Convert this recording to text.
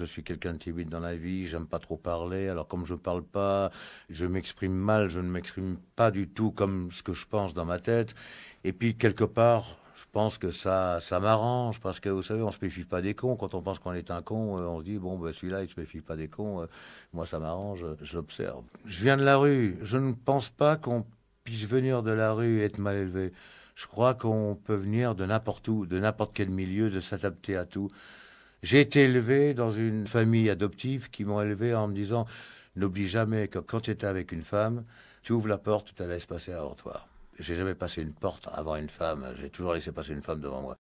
je suis quelqu'un de timide dans la vie, j'aime pas trop parler. Alors comme je parle pas, je m'exprime mal, je ne m'exprime pas du tout comme ce que je pense dans ma tête. Et puis quelque part, je pense que ça, ça m'arrange parce que vous savez, on se méfie pas des cons. Quand on pense qu'on est un con, euh, on se dit bon, ben celui-là, il se méfie pas des cons. Euh, moi, ça m'arrange, euh, j'observe. Je viens de la rue. Je ne pense pas qu'on puisse venir de la rue et être mal élevé. Je crois qu'on peut venir de n'importe où, de n'importe quel milieu, de s'adapter à tout. J'ai été élevé dans une famille adoptive qui m'ont élevé en me disant n'oublie jamais que quand tu étais avec une femme, tu ouvres la porte, tu la laisses passer avant toi. J'ai jamais passé une porte avant une femme, j'ai toujours laissé passer une femme devant moi.